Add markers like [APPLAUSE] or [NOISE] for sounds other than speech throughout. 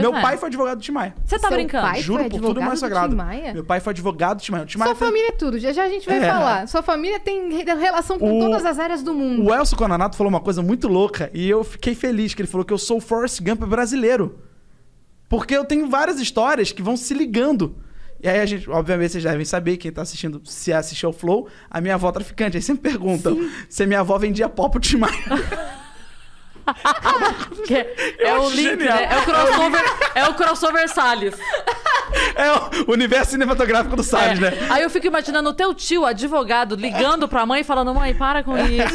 Meu é. pai foi advogado do Tim Maia. Você tá Seu brincando? pai Juro foi por tudo mais sagrado. Tim Maia? Meu pai foi advogado do Tim Maia. Tim Maia Sua foi- família é tudo, já, já a gente vai É. falar. Sua família tem relação com O- todas as áreas do mundo. O Elcio Conanato falou uma coisa muito louca e eu fiquei feliz que ele falou que eu sou o Forrest Gump brasileiro. Porque eu tenho várias histórias que vão se ligando. E aí a gente, obviamente, vocês devem saber, quem tá assistindo, se assistiu ao Flow, a minha avó traficante. Aí sempre perguntam se minha avó vendia pó pro Tim Maia. [LAUGHS] é, é o link, né? É o crossover, é o crossover Salles. É o universo cinematográfico do Salles, é. né? Aí eu fico imaginando o teu tio, advogado, ligando pra mãe e falando: mãe, para com isso.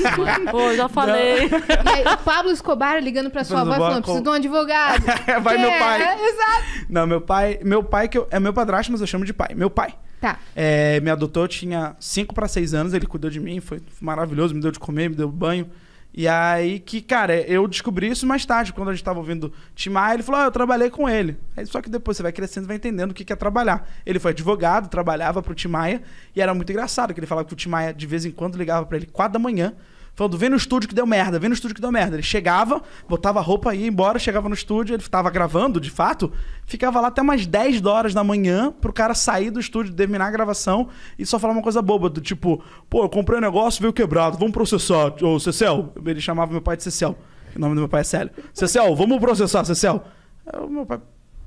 Pô, já falei. [LAUGHS] Aí, o Pablo Escobar ligando pra sua avó falando: preciso de um advogado. [LAUGHS] É, vai, meu é, pai. É, exato. Não, meu pai, meu pai, que eu, é meu padrasto, mas eu chamo de pai. Meu pai. Tá. É, me adotou, eu tinha 5 para 6 anos, ele cuidou de mim, foi maravilhoso, me deu de comer, me deu banho. E aí que, cara, eu descobri isso mais tarde, quando a gente tava ouvindo Tim ele falou, ah, eu trabalhei com ele. Aí, só que depois você vai crescendo e vai entendendo o que é trabalhar. Ele foi advogado, trabalhava pro o Timaya e era muito engraçado, que ele falava que o Timaya de vez em quando, ligava para ele quatro da manhã, Falando, vem no estúdio que deu merda, vem no estúdio que deu merda. Ele chegava, botava a roupa, ia embora, chegava no estúdio, ele estava gravando, de fato, ficava lá até umas 10 horas da manhã pro cara sair do estúdio, terminar a gravação e só falar uma coisa boba, do tipo, pô, eu comprei um negócio, veio quebrado, vamos processar. Ô, Cecel, ele chamava meu pai de Cecel. O nome do meu pai é Célio. Cecel, vamos processar, Cecel. Eu, meu pai,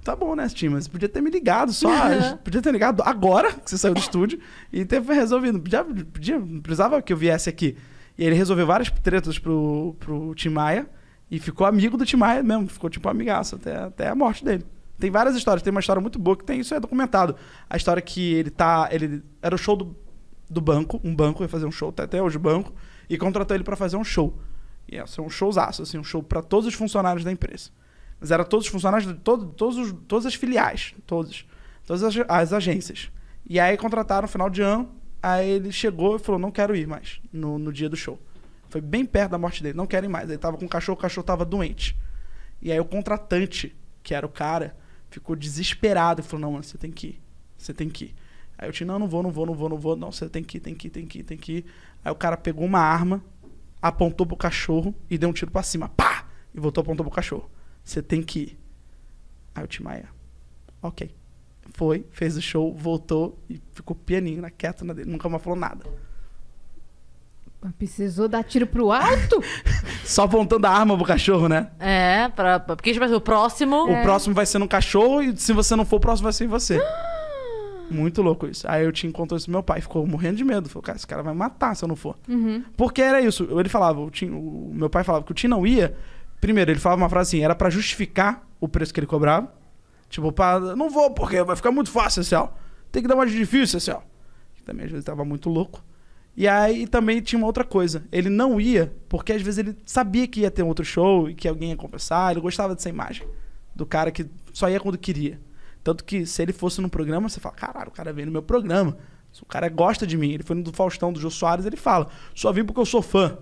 tá bom, né, Tim? Mas podia ter me ligado só. Podia ter ligado agora que você saiu do estúdio e ter resolvido. Podia, podia, precisava que eu viesse aqui. E ele resolveu várias tretas pro, pro Tim Maia e ficou amigo do Tim Maia mesmo, ficou tipo amigaço até, até a morte dele. Tem várias histórias, tem uma história muito boa que tem, isso é documentado. A história que ele tá. Ele, era o show do, do banco, um banco ia fazer um show, até, tá até hoje o banco, e contratou ele para fazer um show. E é, um showzaço, assim, um show para todos os funcionários da empresa. Mas era todos os funcionários, de todo, todos os, todas as filiais, todos, todas as, as agências. E aí contrataram no final de ano Aí ele chegou e falou: não quero ir mais no, no dia do show. Foi bem perto da morte dele, não quero ir mais. Ele tava com o cachorro, o cachorro tava doente. E aí o contratante, que era o cara, ficou desesperado e falou: não, mano, você tem que ir, você tem que ir. Aí eu disse: não, não vou, não vou, não vou, não vou, não, você tem que ir, tem que ir, tem que ir, tem que ir. Aí o cara pegou uma arma, apontou pro cachorro e deu um tiro para cima, pá! E voltou apontou pro cachorro. Você tem que ir. Aí o Timaya, ok foi, fez o show, voltou e ficou pianinho, na né, quieto, na dele, nunca mais falou nada. Precisou dar tiro pro alto? [LAUGHS] Só apontando a arma pro cachorro, né? É, pra, pra porque tipo, o próximo. O é. próximo vai ser no cachorro e se você não for, o próximo vai ser em você. [GASPS] Muito louco isso. Aí eu te encontrou isso meu pai, ficou morrendo de medo. Falou, cara, esse cara vai me matar se eu não for. Uhum. Porque era isso. Ele falava, o, Tim, o meu pai falava que o Tim não ia. Primeiro, ele falava uma frase assim: era para justificar o preço que ele cobrava. Tipo, pá, não vou porque vai ficar muito fácil, Céu. Assim, Tem que dar mais difícil, Céu. Assim, que também às vezes tava muito louco. E aí também tinha uma outra coisa. Ele não ia porque às vezes ele sabia que ia ter um outro show e que alguém ia conversar. Ele gostava dessa imagem do cara que só ia quando queria. Tanto que se ele fosse no programa, você fala: caralho, o cara veio no meu programa. O cara gosta de mim. Ele foi no do Faustão, do Jô Soares, ele fala: só vim porque eu sou fã.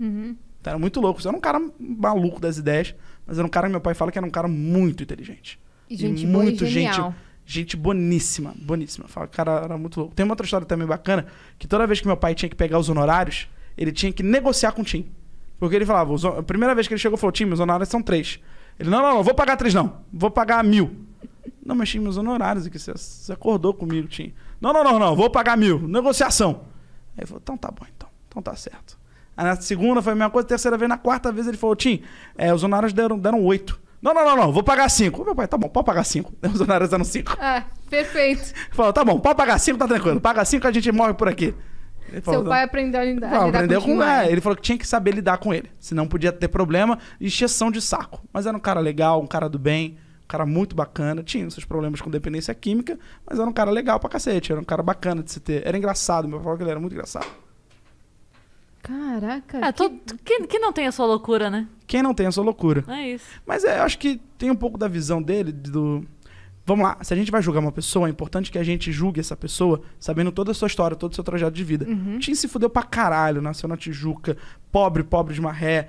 Uhum. Então era muito louco. Eu era um cara maluco das ideias, mas era um cara que meu pai fala que era um cara muito inteligente. E gente e muito boa e gente. Gente boníssima, boníssima. Fala, cara, era muito louco. Tem uma outra história também bacana, que toda vez que meu pai tinha que pegar os honorários, ele tinha que negociar com o Tim. Porque ele falava, a primeira vez que ele chegou, falou, Tim, meus honorários são três. Ele, não, não, não, vou pagar três não, vou pagar mil. Não, mas Tim, meus honorários aqui, você, você acordou comigo, Tim. Não, não, não, não, vou pagar mil, negociação. Aí ele falou, então tá bom, então, então tá certo. Aí na segunda foi a mesma coisa, terceira vez, na quarta vez ele falou, Tim, é, os honorários deram, deram oito. Não, não, não, não, vou pagar cinco. Meu pai, tá bom, pode pagar cinco. [LAUGHS] Os honorários eram cinco. Ah, perfeito. Falou, tá bom, pode pagar cinco. tá tranquilo. Paga cinco, a gente morre por aqui. Ele falou, Seu pai aprendeu a lidar, falou, lidar aprendeu com, ele. É, ele falou que tinha que saber lidar com ele. Senão podia ter problema e exceção de saco. Mas era um cara legal, um cara do bem, um cara muito bacana. Tinha seus problemas com dependência química, mas era um cara legal pra cacete. Era um cara bacana de se ter. Era engraçado, meu pai falou que ele era muito engraçado. Caraca. É, que... quem, não tem a sua loucura, né? Quem não tem a sua loucura. É isso. Mas é, eu acho que tem um pouco da visão dele, do. Vamos lá, se a gente vai julgar uma pessoa, é importante que a gente julgue essa pessoa sabendo toda a sua história, todo o seu trajeto de vida. Uhum. Tim se fudeu pra caralho, nasceu na Tijuca, pobre, pobre de maré,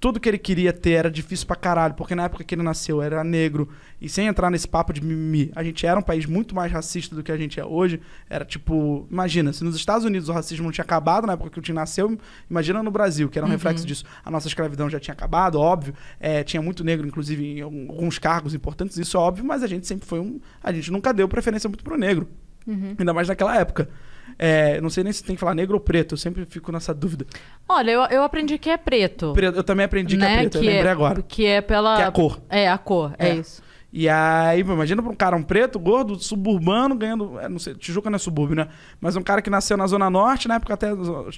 tudo que ele queria ter era difícil pra caralho, porque na época que ele nasceu era negro. E sem entrar nesse papo de mimimi, a gente era um país muito mais racista do que a gente é hoje. Era tipo, imagina, se nos Estados Unidos o racismo não tinha acabado na época que o Tim nasceu, imagina no Brasil, que era um uhum. reflexo disso. A nossa escravidão já tinha acabado, óbvio. É, tinha muito negro, inclusive, em alguns cargos importantes, isso é óbvio, mas a gente sempre foi um. A gente nunca deu preferência muito pro negro. Uhum. Ainda mais naquela época. É, não sei nem se tem que falar negro ou preto, eu sempre fico nessa dúvida. Olha, eu, eu aprendi que é preto. preto eu também aprendi né? que é né, preto, que eu lembrei é, agora. Que é pela. Que é a cor. É, a cor, é, é isso. E aí, imagina pra um cara, um preto, gordo, suburbano, ganhando. É, não sei, Tijuca não é subúrbio, né? Mas um cara que nasceu na Zona Norte, na época até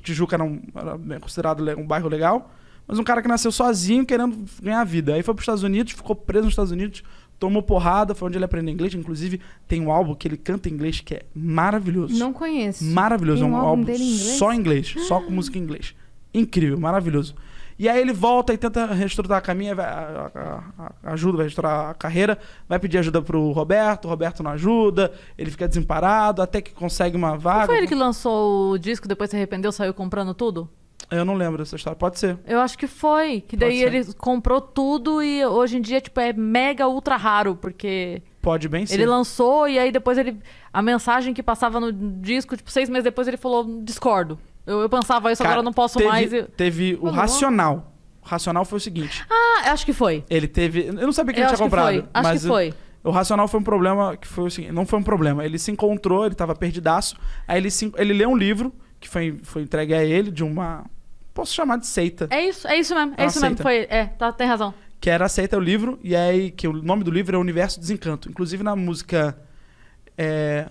Tijuca era, um, era considerado um bairro legal. Mas um cara que nasceu sozinho, querendo ganhar vida. Aí foi pros Estados Unidos, ficou preso nos Estados Unidos, tomou porrada, foi onde ele aprendeu inglês. Inclusive, tem um álbum que ele canta em inglês que é maravilhoso. Não conheço. Maravilhoso. É tem um, é um álbum, álbum em inglês? só em inglês, só com música em inglês. Incrível, maravilhoso. E aí ele volta e tenta reestruturar a caminha, a, a, a, ajuda, vai reestruturar a carreira, vai pedir ajuda pro Roberto, o Roberto não ajuda, ele fica desemparado, até que consegue uma vaga. Não foi ele que lançou o disco, depois se arrependeu, saiu comprando tudo? Eu não lembro dessa história. Pode ser. Eu acho que foi. Que daí ele comprou tudo e hoje em dia, tipo, é mega ultra raro, porque. Pode bem ser. Ele lançou e aí depois ele. A mensagem que passava no disco, tipo, seis meses depois ele falou: discordo. Eu, eu pensava isso, Cara, agora eu não posso teve, mais. Teve o Racional. O Racional foi o seguinte. Ah, acho que foi. Ele teve. Eu não sabia que eu ele tinha comprado. Foi. Acho mas que foi. O, Racional foi um problema que foi o seguinte. Não foi um problema. Ele se encontrou, ele tava perdidaço. Aí ele, se, ele lê um livro que foi, foi entregue a ele de uma posso chamar de seita. É isso, é isso mesmo, é, é isso mesmo. Foi, é, tá, tem razão. Que era Seita é o livro, e é aí que o nome do livro é Universo Desencanto. Inclusive na música. É,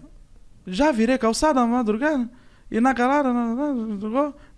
já virei calçada na madrugada, e na galera.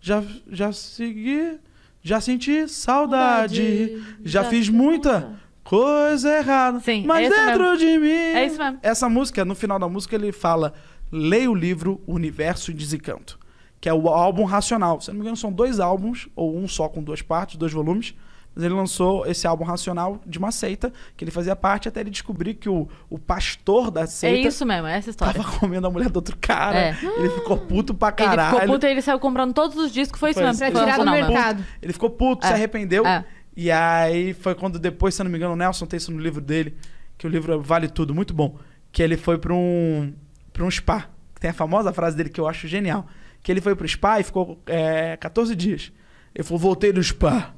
Já, já segui. Já senti saudade. já, já, fiz muita. muita coisa errada. Sim, é mas é dentro mesmo. de mim. É isso mesmo. Essa música, no final da música, ele fala: leia o livro Universo em Desencanto que é o álbum Racional. Se não me engano, são dois álbuns, ou um só com duas partes, dois volumes. Mas ele lançou esse álbum Racional de uma seita, que ele fazia parte, até ele descobrir que o, o pastor da é seita. É isso mesmo, é essa história. Tava comendo a mulher do outro cara. É. Ele ficou puto pra caralho. Ele ficou puto e ele saiu comprando todos os discos, foi, foi isso mesmo. Pra tirar do mercado. Ele ficou puto, é. se arrependeu. É. E aí foi quando depois, se não me engano, o Nelson tem isso no livro dele, que o livro vale tudo, muito bom. Que ele foi pra um, pra um spa. Tem a famosa frase dele que eu acho genial que ele foi pro spa e ficou é, 14 dias. Ele falou, voltei do spa.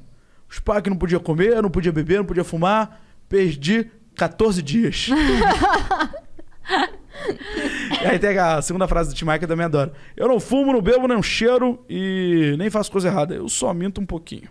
O spa que não podia comer, não podia beber, não podia fumar. Perdi 14 dias. [LAUGHS] e aí tem a segunda frase do Tim Maia que eu também adoro. Eu não fumo, não bebo, nem cheiro e nem faço coisa errada. Eu só minto um pouquinho.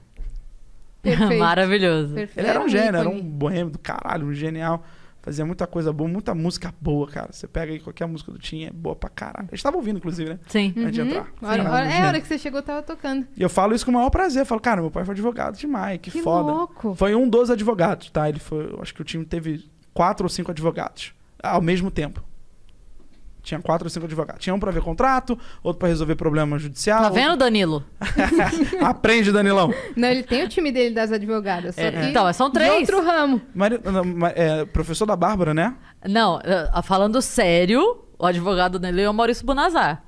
Perfeito. [LAUGHS] Maravilhoso. Perfeito. Ele era um gênio, era um boêmio do caralho, um genial. Fazia muita coisa boa, muita música boa, cara. Você pega aí qualquer música do Tim, é boa pra caralho. A gente tava ouvindo, inclusive, né? Sim. Antes uhum. de entrar. Sim. hora, é a hora que você chegou, tava tocando. E eu falo isso com o maior prazer. Eu falo, cara, meu pai foi advogado demais, que, que foda. Louco. Foi um dos advogados, tá? Ele foi. Acho que o time teve quatro ou cinco advogados ao mesmo tempo. Tinha quatro ou cinco advogados. Tinha um pra ver contrato, outro pra resolver problema judicial. Tá outro... vendo, Danilo? [LAUGHS] Aprende, Danilão. Não, ele tem o time dele das advogadas. É, que... Então, é, são três. De outro ramo. Mari... É, professor da Bárbara, né? Não, é, falando sério, o advogado Danilo é o Maurício Bonazar.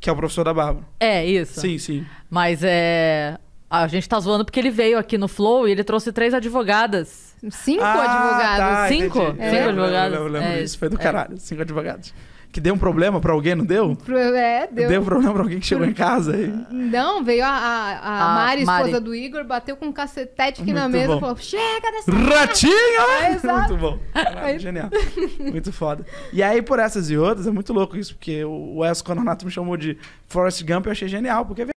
Que é o professor da Bárbara. É, isso. Sim, sim. Mas é. A gente tá zoando porque ele veio aqui no Flow e ele trouxe três advogadas. Cinco ah, tá, advogados. Tá, cinco? É. Cinco advogados. Eu lembro, eu lembro é, disso, foi do é. caralho. Cinco advogados que deu um problema para alguém, não deu? É, deu. Deu um problema pra alguém que chegou em casa. aí. Não, veio a, a, a, a ah, Mari, Mari, esposa do Igor, bateu com um cacetete aqui Muito na mesa bom. e falou: chega dessa. Ratinha! Né? É, Muito bom. Caralho, [LAUGHS] genial. Muito foda. E aí, por essas e outras, é muito louco isso, porque o Wes Cononato me chamou de Forrest Gump e eu achei genial, porque